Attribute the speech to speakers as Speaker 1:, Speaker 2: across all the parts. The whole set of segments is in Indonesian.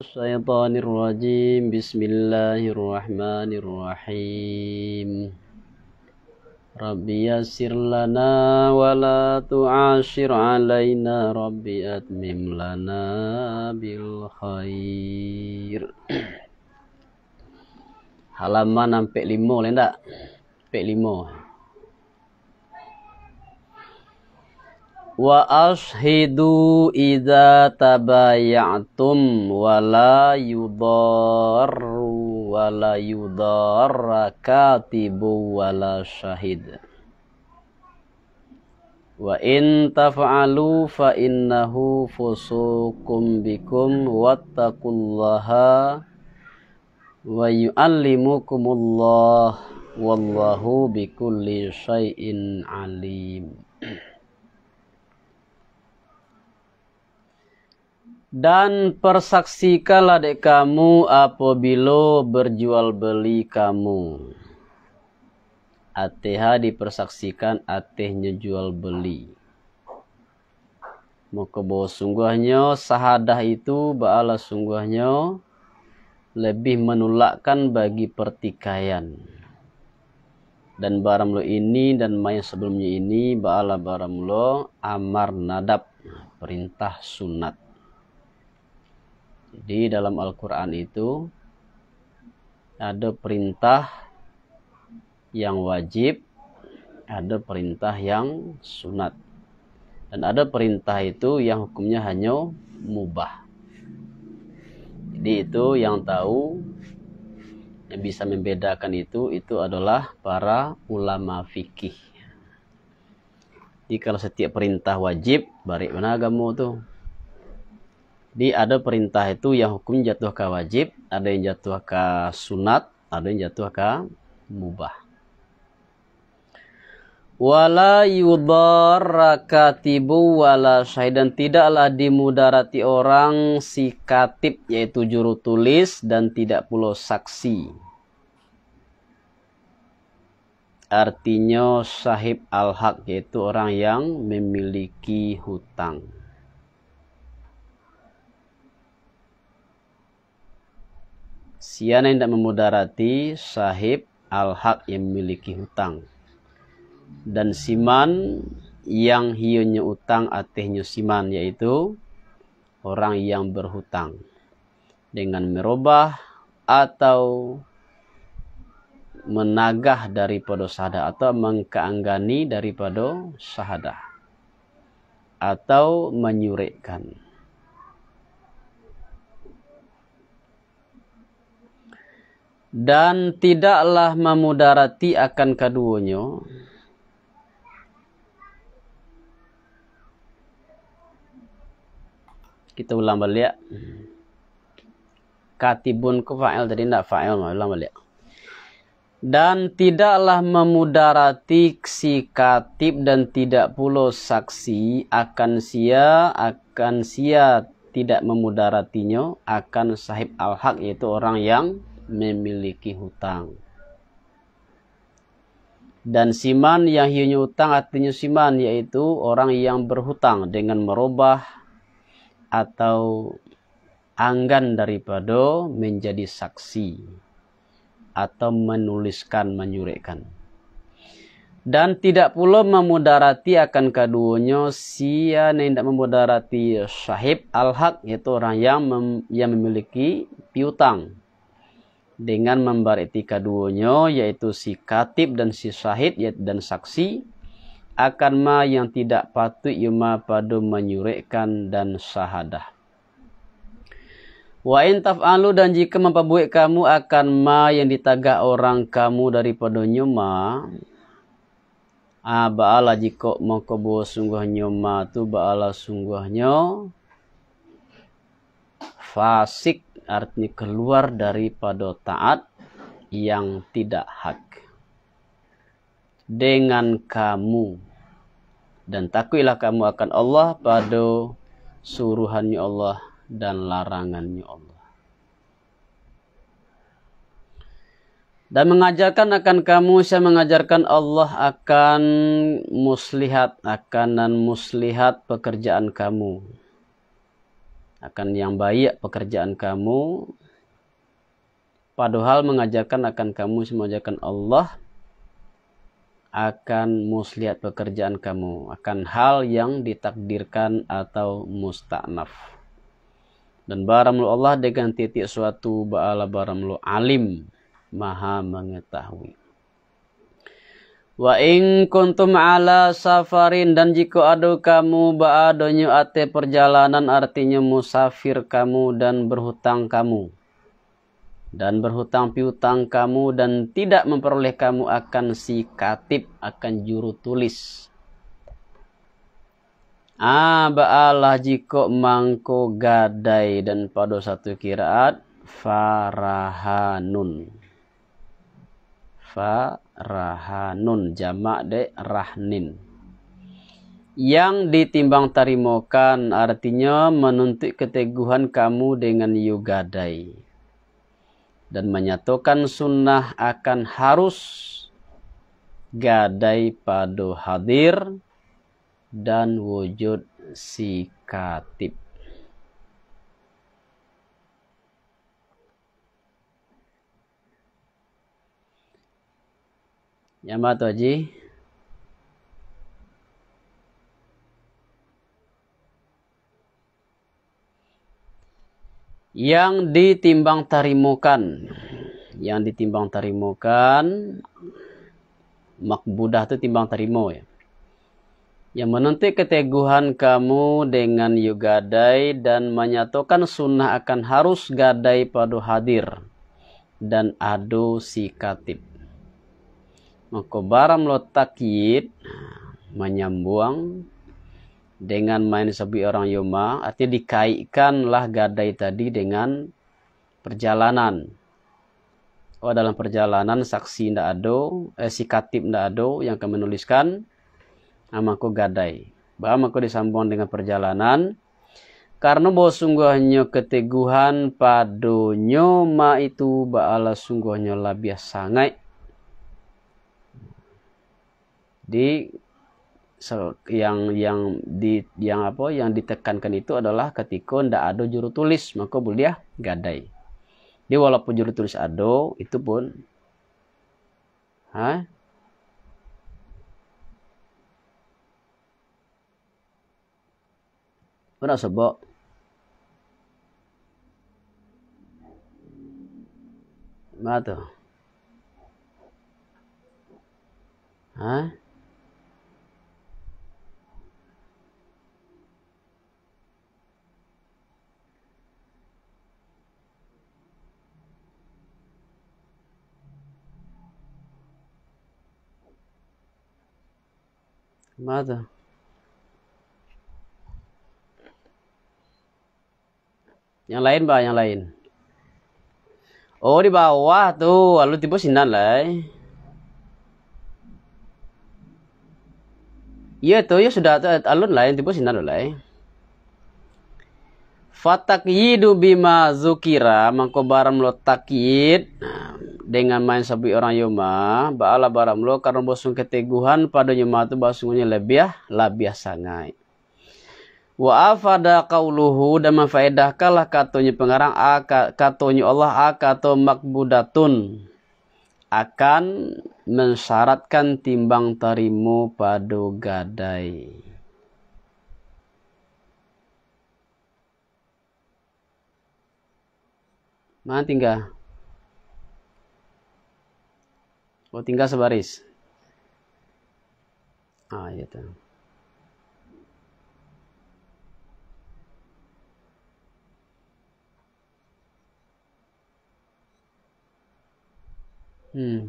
Speaker 1: الشيطان الرجيم بسم الله الرحمن الرحيم ربي يسر لنا ولا تعاشر علينا أتمم لنا بالخير halaman sampai lima boleh tak? sampai lima wa ashidu idza tabayatum wala yudar wala yudar katibu wala syahid wa in taf'alu fa innahu fusukum bikum wattaqullaha wa yu'allimukumullah wallahu bikulli syai'in alim dan persaksikanlah dek kamu apabila berjual beli kamu. ATH dipersaksikan atehnya jual beli. Maka bahwa sungguhnya sahadah itu baala sungguhnya lebih menolakkan bagi pertikaian. Dan baramlo ini dan main sebelumnya ini baala baramlo amar nadab perintah sunat jadi dalam Al-Quran itu ada perintah yang wajib, ada perintah yang sunat. Dan ada perintah itu yang hukumnya hanya mubah. Jadi itu yang tahu yang bisa membedakan itu itu adalah para ulama fikih. Jadi kalau setiap perintah wajib, barik mana agama tuh? Jadi ada perintah itu yang hukum jatuh ke wajib, ada yang jatuh ke sunat, ada yang jatuh ke mubah. Wala yudhara katibu wala syahid dan tidaklah dimudarati orang si katib yaitu juru tulis dan tidak pula saksi. Artinya sahib al-haq yaitu orang yang memiliki hutang. Siana yang tidak memudarati sahib al-haq yang memiliki hutang. Dan siman yang hiunya utang atehnya siman yaitu orang yang berhutang dengan merubah atau menagah daripada sahadah atau mengkeanggani daripada sahadah. atau menyurikkan. dan tidaklah memudarati akan keduanya. kita ulang balik katibun ke fa'il tadi tidak fa'il ulang balik dan tidaklah memudarati si katib dan tidak pula saksi akan sia akan sia tidak memudaratinya akan sahib al-haq yaitu orang yang memiliki hutang. Dan siman yang hiunya hutang artinya siman yaitu orang yang berhutang dengan merubah atau anggan daripada menjadi saksi atau menuliskan menyurekan dan tidak pula memudarati akan keduanya sia tidak memudarati sahib al-haq yaitu orang yang mem yang memiliki piutang dengan membariti keduanya yaitu si katib dan si syahid dan saksi akan ma yang tidak patut yuma pada menyurikkan dan syahadah. Wa in taf'alu dan jika memperbuat kamu akan ma yang ditagah orang kamu daripada nyuma. Ah, ba'ala jika mengkobo sungguh nyuma tu ba'ala sungguhnya. Fasik artinya keluar daripada taat yang tidak hak. Dengan kamu dan takwilah kamu akan Allah pada suruhannya Allah dan larangannya Allah. Dan mengajarkan akan kamu, saya mengajarkan Allah akan muslihat, akan dan muslihat pekerjaan kamu akan yang baik pekerjaan kamu padahal mengajarkan akan kamu semajakan Allah akan muslihat pekerjaan kamu akan hal yang ditakdirkan atau mustanaf dan baramlu Allah dengan titik suatu ba'ala baramlu alim maha mengetahui Wa in kuntum ala safarin dan jika ada kamu ba'adonyu ate perjalanan artinya musafir kamu dan berhutang kamu. Dan berhutang piutang kamu dan tidak memperoleh kamu akan si katib, akan juru tulis. Ah ba'alah jika mangko gadai dan pada satu kiraat farahanun. Fa rahanun jamak de rahnin yang ditimbang tarimokan artinya menuntut keteguhan kamu dengan yugadai dan menyatukan sunnah akan harus gadai pada hadir dan wujud sikatib. Yang bato ji. Yang ditimbang tarimukan. Yang ditimbang tarimukan. Makbudah itu timbang tarimo ya. Yang menuntut keteguhan kamu dengan yugadai dan menyatukan sunnah akan harus gadai padu hadir dan adu sikatib maka barang lo takyid menyambung dengan main sabi orang yoma artinya dikaitkanlah gadai tadi dengan perjalanan oh dalam perjalanan saksi ndak ado eh, si katib ndak ado yang akan menuliskan namaku gadai bahwa aku disambung dengan perjalanan karena bahwa sungguhnya keteguhan padonyo ma itu baala sungguhnya labiah sangai di yang yang di yang apa yang ditekankan itu adalah ketika ndak ada juru tulis maka boleh gadai. Dia walaupun juru tulis ada itu pun ha Ora sebab Mana Hah? ماذا yang lain pak yang lain oh di bawah tuh lalu tipe sinan lah Iya tuh, ya sudah tuh eh, alun lain tipe sinan lah. Fatak yidu bima zukira mangkobaram lo takid. Nah, dengan main sapi orang Yoma, baala baramlo karena bosung keteguhan pada Yoma itu basungunya lebiah, lebih sangat Wa afada kauluhu dan manfaedah kalah katonya pengarang katonya Allah akato makbudatun akan mensyaratkan timbang tarimu pada gadai. Mana tinggal? Oh, tinggal sebaris. Ah, iya tuh. Hmm.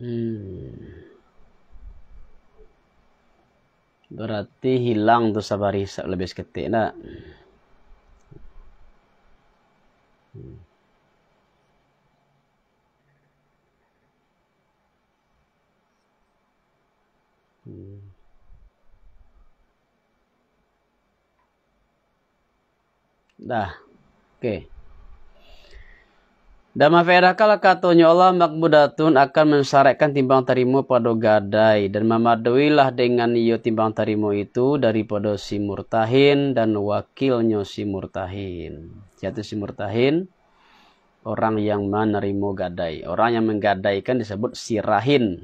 Speaker 1: Hmm. Berarti hilang tuh sebaris lebih seketik, nak? Hmm. Dah. Oke. Okay. Dama kalau katonya Allah makbudatun akan mensyaratkan timbang tarimu pada gadai dan memaduilah dengan iyo timbang tarimu itu daripada pada si murtahin dan wakilnya si murtahin. Jatuh si murtahin orang yang menerima gadai orang yang menggadaikan disebut sirahin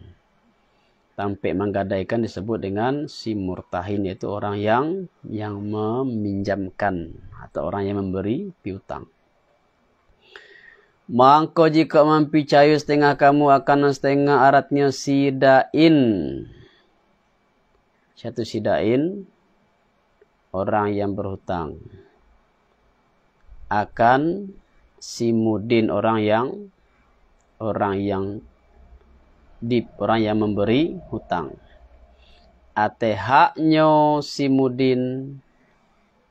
Speaker 1: sampai menggadaikan disebut dengan si murtahin yaitu orang yang yang meminjamkan atau orang yang memberi piutang Mangko jika mempicayu setengah kamu akan setengah aratnya sidain. Satu sidain orang yang berhutang akan si mudin orang yang orang yang di orang yang memberi hutang nyo si mudin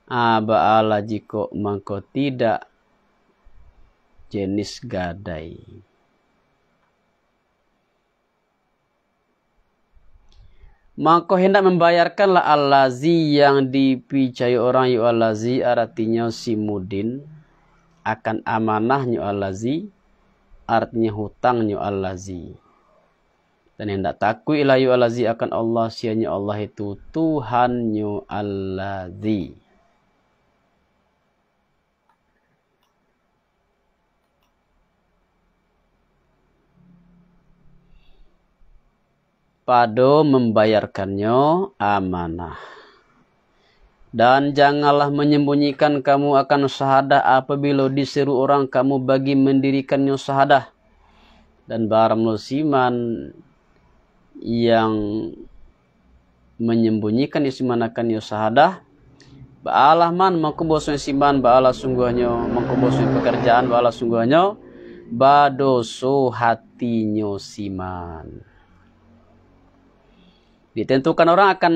Speaker 1: abaala jiko mangko tidak jenis gadai Maka hendak membayarkanlah al-lazi yang dipicai orang yu ya al-lazi artinya si mudin akan amanah yu ya al-lazi artinya hutang yu ya al-lazi. Dan hendak takui lah yu al-lazi akan Allah sianya Allah itu Tuhan yu al-lazi. pado membayarkannya amanah. Dan janganlah menyembunyikan kamu akan syahadah apabila diseru orang kamu bagi mendirikannya syahadah. Dan barang musiman yang menyembunyikan akan syahadah, Ba'alah man mengkubosnya siman ba'alah sungguhnya mengkubosnya pekerjaan ba'alah sungguhnya badoso hatinya siman. Ditentukan orang akan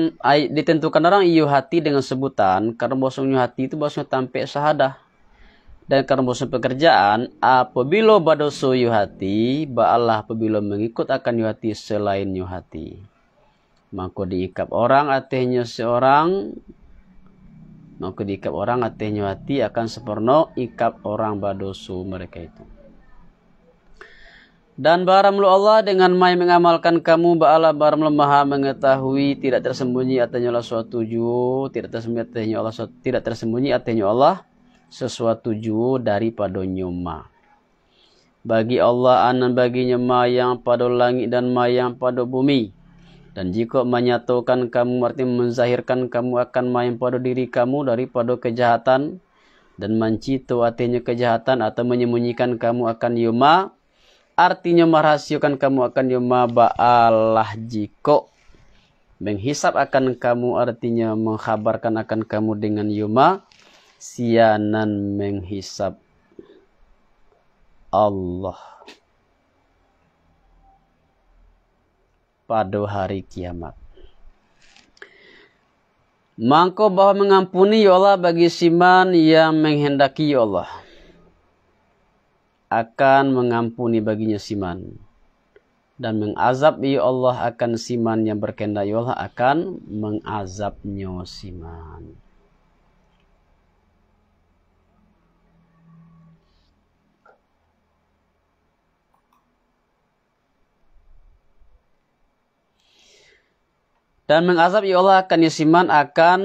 Speaker 1: ditentukan orang iyu hati dengan sebutan karena bosong hati itu bosong tampak sahadah dan karena bosong pekerjaan apabila badoso iu hati ba apabila mengikut akan iu hati selain iu hati maka diikap orang atehnya seorang maka diikap orang atehnya hati akan seperno ikap orang badoso mereka itu dan baramlu Allah dengan mai mengamalkan kamu ba'ala baramlu maha mengetahui tidak tersembunyi atanya Allah suatu ju tidak tersembunyi atanya Allah suatu, tidak tersembunyi atanya Allah sesuatu ju daripada nyoma. Bagi Allah anan baginya ma yang pada langit dan ma yang pada bumi. Dan jika menyatukan kamu artinya menzahirkan kamu akan ma pada diri kamu daripada kejahatan dan mencito artinya kejahatan atau menyembunyikan kamu akan yuma artinya merahasiakan kamu akan yoma ya ba'alah jiko menghisap akan kamu artinya mengkhabarkan akan kamu dengan yuma ya sianan menghisap Allah pada hari kiamat Mangko bahwa mengampuni ya Allah bagi siman yang menghendaki ya Allah akan mengampuni baginya siman dan mengazab ya Allah akan siman yang berkendak ya Allah akan mengazabnya siman dan mengazab ya Allah akan siman akan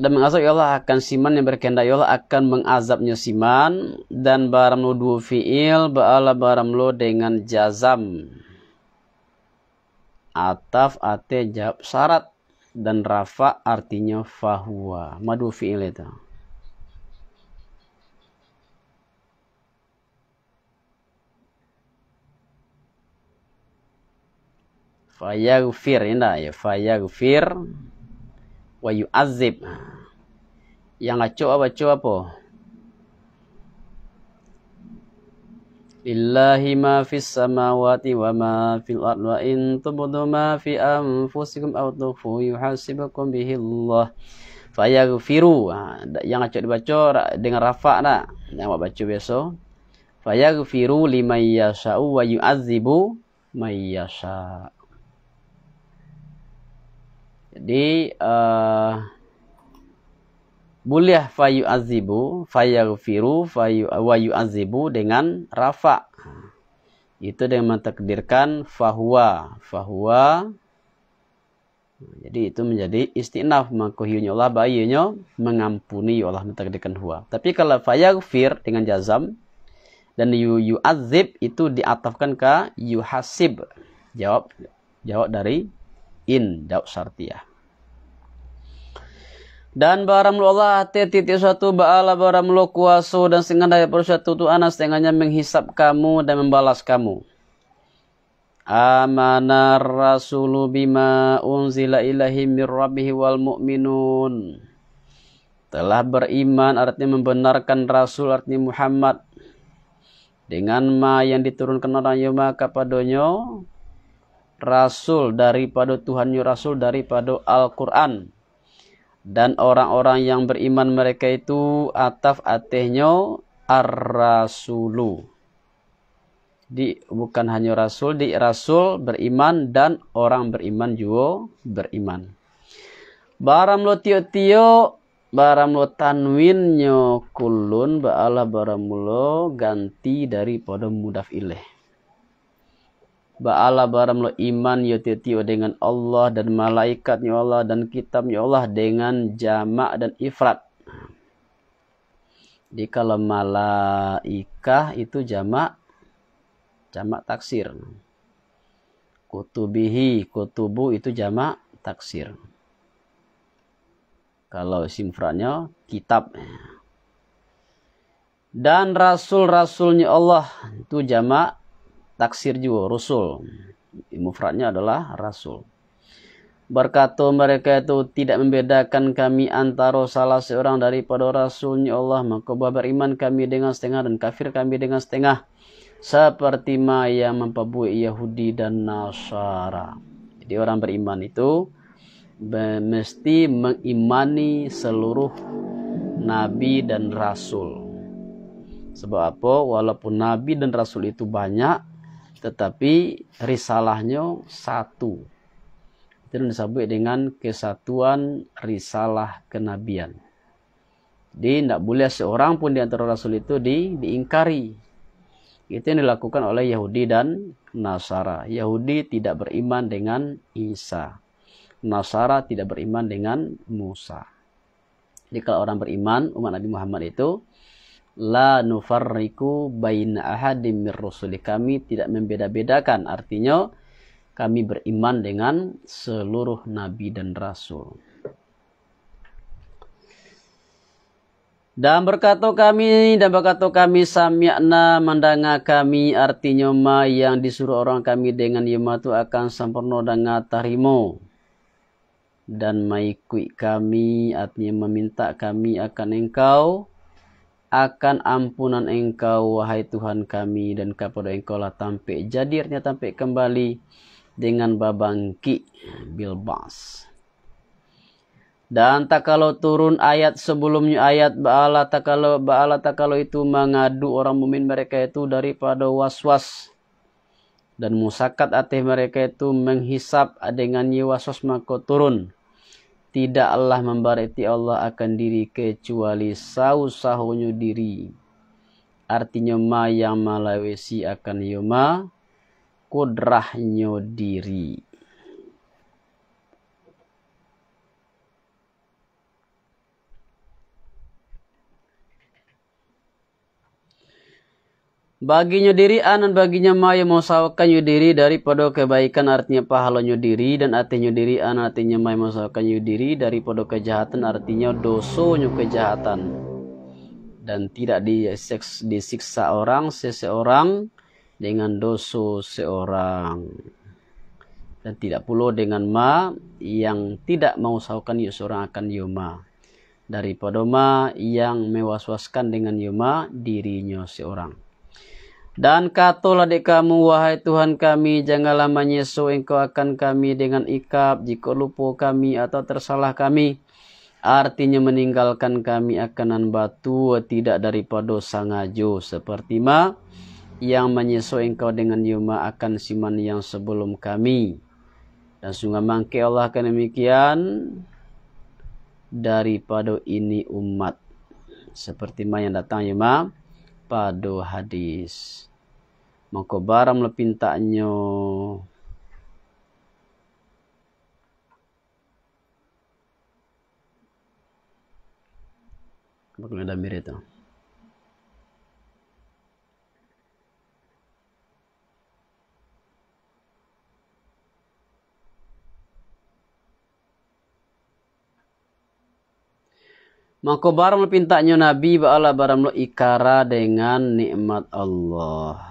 Speaker 1: dan mengazab ialah ya Allah akan siman yang berkendak ialah ya Allah akan mengazabnya siman dan baram lo dua fiil ba'ala baram lo dengan jazam ataf ate jawab syarat dan rafa artinya fahuwa madu fiil itu Fayagfir, ini ya, Fayagfir. wa Azib. Ha. yang acu apa acu apa Lillahi ma fis samawati wa ma fil ardi wa in tubudu ma fi anfusikum aw tukhfu yuhasibukum bihi Allah fayaghfiru ha, yang acu dibaca dengan rafa dah yang awak baca biasa fayaghfiru liman yasha'u wa yu'azzibu man yasha'u di uh, Buliah fayu azibu, fayar firu, fayu wayu azibu dengan rafa. Itu dengan mentakdirkan fahuwa, fahuwa. Jadi itu menjadi istinaf mengkuhiyunya Allah bayinya mengampuni ya Allah mentakdirkan huwa. Tapi kalau fayar fir dengan jazam dan yu, yu azib itu diatafkan ke yu hasib. Jawab jawab dari in daud syartiyah. Dan baramlu Allah titik suatu ba'ala baramlu kuasa dan sehingga dari perusahaan tu anas dengannya menghisap kamu dan membalas kamu. Amanar rasulu bima unzila ilahi mir rabbihi wal mu'minun. Telah beriman artinya membenarkan Rasul artinya Muhammad dengan ma yang diturunkan orang yuma kepadanya. Rasul daripada Tuhan Rasul daripada Al-Quran dan orang-orang yang beriman mereka itu ataf atehnya ar-rasulu. Di bukan hanya rasul, di rasul beriman dan orang beriman juga beriman. Baram lo tio tio baram lo nyo kulun ba'ala baram lo ganti daripada mudaf ilih Ba'ala baram lo iman ya dengan Allah dan malaikat ya Allah dan kitab ya Allah dengan jamak dan ifrat. Jadi kalau malaikah itu jamak jamak taksir. Kutubihi, kutubu itu jamak taksir. Kalau simfranya kitab. Dan rasul-rasulnya Allah itu jamak taksir juga rasul mufradnya adalah rasul Berkata mereka itu tidak membedakan kami antara salah seorang daripada Rasulnya Allah. Maka beriman kami dengan setengah dan kafir kami dengan setengah. Seperti maya mempabui Yahudi dan Nasara. Jadi orang beriman itu mesti mengimani seluruh nabi dan rasul. Sebab apa? Walaupun nabi dan rasul itu banyak, tetapi risalahnya satu. Itu disebut dengan kesatuan risalah kenabian. Jadi tidak boleh seorang pun di antara rasul itu di, diingkari. Itu yang dilakukan oleh Yahudi dan Nasara. Yahudi tidak beriman dengan Isa. Nasara tidak beriman dengan Musa. Jadi kalau orang beriman umat Nabi Muhammad itu la nufarriku bain ahadim mir rusuli kami tidak membeda-bedakan artinya kami beriman dengan seluruh nabi dan rasul Dan berkata kami dan berkata kami samyakna mandanga kami artinya ma yang disuruh orang kami dengan yuma tu akan sempurna dan ngatarimu. Dan maikui kami artinya meminta kami akan engkau. akan ampunan engkau wahai Tuhan kami dan kepada engkau lah tampik jadirnya tampik kembali dengan babangki bilbas dan tak kalau turun ayat sebelumnya ayat Ba'ala tak kalau Ba'ala tak kalau itu mengadu orang mumin mereka itu daripada was-was dan musakat atih mereka itu menghisap dengan nyiwasos maka turun tidaklah membariti Allah akan diri kecuali sausahunya diri. Artinya ma yang malawesi akan yuma kudrahnya diri. Baginya diri anan baginya maya yudiri diri daripada kebaikan artinya pahalanya diri dan artinya diri anan artinya maya yudiri diri daripada kejahatan artinya dosonya kejahatan dan tidak diseks, disiksa orang seseorang dengan doso seorang dan tidak pula dengan ma yang tidak mau mengusahkan ya seorang akan yoma ya daripada ma yang mewaswaskan dengan yoma ya dirinya seorang. Dan katalah dek kamu, wahai Tuhan kami, janganlah menyesu engkau akan kami dengan ikap, jika lupa kami atau tersalah kami. Artinya meninggalkan kami akanan batu, tidak daripada sangajo, seperti ma yang menyesu engkau dengan yuma akan siman yang sebelum kami. Dan sungguh mangke Allah akan demikian daripada ini umat. Seperti ma yang datang yuma ya pada hadis moko baram la pintanyo Bakal ada mirip Maka baram pintanya Nabi ba'ala baram lo ikara dengan nikmat Allah.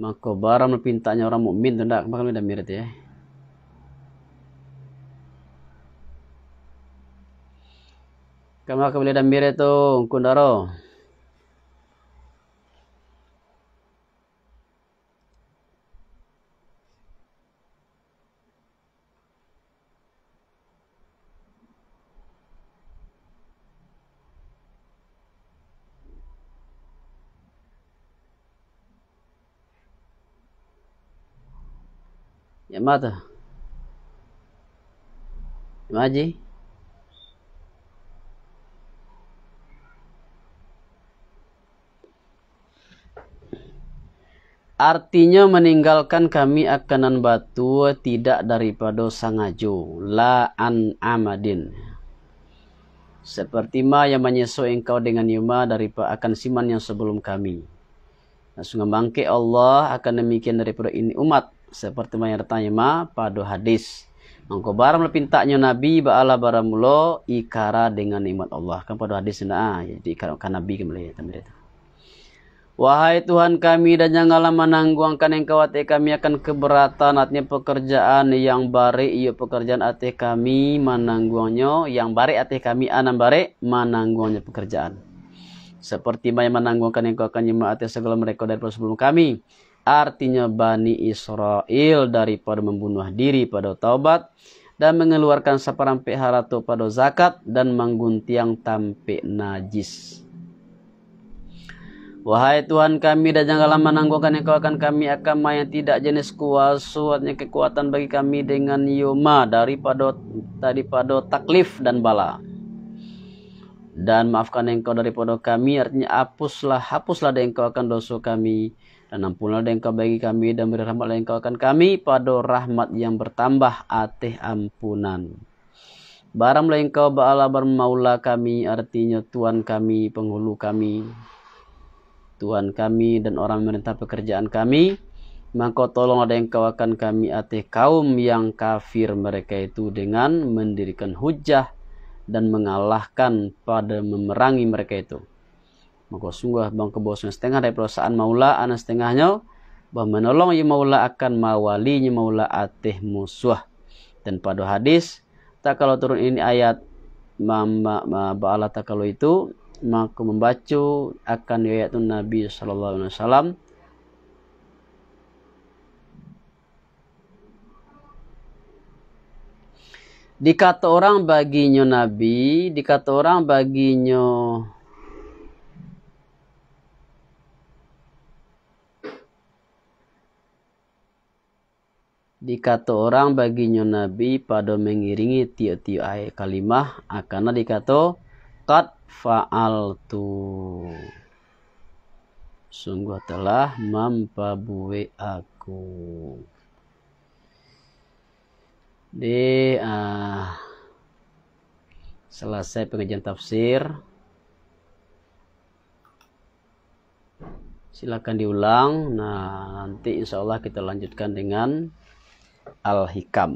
Speaker 1: Maka barang mempintanya orang mukmin tu tak makan dah mirat ya. Kamu boleh dan mirat tu, eh. kundaro. ماذا ماجي Artinya meninggalkan kami akanan batu tidak daripada sangaju la an amadin. Seperti ma yang menyesu engkau dengan yuma daripada akan siman yang sebelum kami. Nah, sungai bangkit Allah akan demikian daripada ini umat seperti bertanya ma pada hadis Mengko barang lepintaknya Nabi ba'ala baramulo ikara dengan nikmat Allah. Kan pada hadis nah jadi ikara kan Nabi kembali ya Wahai Tuhan kami dan janganlah menangguangkan yang khawatir kami akan keberatan artinya pekerjaan yang bari Iya pekerjaan ate kami menangguangnya yang bari ate kami ah, Anam bari menangguangnya pekerjaan. Seperti banyak menangguangkan yang kau akan jemaat segala mereka dari sebelum kami artinya Bani Israel daripada membunuh diri pada taubat dan mengeluarkan saparampe haratu pada zakat dan mengguntiang tampik najis. Wahai Tuhan kami dan jangan lama nangguhkan yang akan kami akan yang tidak jenis kuasa yang kekuatan bagi kami dengan yoma daripada pada taklif dan bala. Dan maafkan engkau daripada kami artinya hapuslah hapuslah engkau akan dosa kami dan ampunlah engkau bagi kami dan beri yang engkau akan kami pada rahmat yang bertambah atih ampunan. Baramlah engkau ba'ala bermaula kami artinya Tuhan kami, penghulu kami, Tuhan kami dan orang merintah pekerjaan kami. Maka tolonglah ada engkau akan kami atih kaum yang kafir mereka itu dengan mendirikan hujah dan mengalahkan pada memerangi mereka itu. Maka sungguh bang kebosan setengah dari perasaan maula anak setengahnya. Bah menolong ya maula akan mawali ya maula atih musuh. Dan pada hadis. Tak kalau turun ini ayat. Ba'ala tak kalau itu. Maka membaca akan ayat Nabi SAW. Dikata orang baginya Nabi, dikata orang baginya dikata orang baginya nabi pada mengiringi tiap-tiap ayat kalimah akan dikata faal fa'altu sungguh telah mempabui aku di uh, selesai pengajian tafsir silakan diulang nah nanti insya Allah kita lanjutkan dengan Al-Hikam.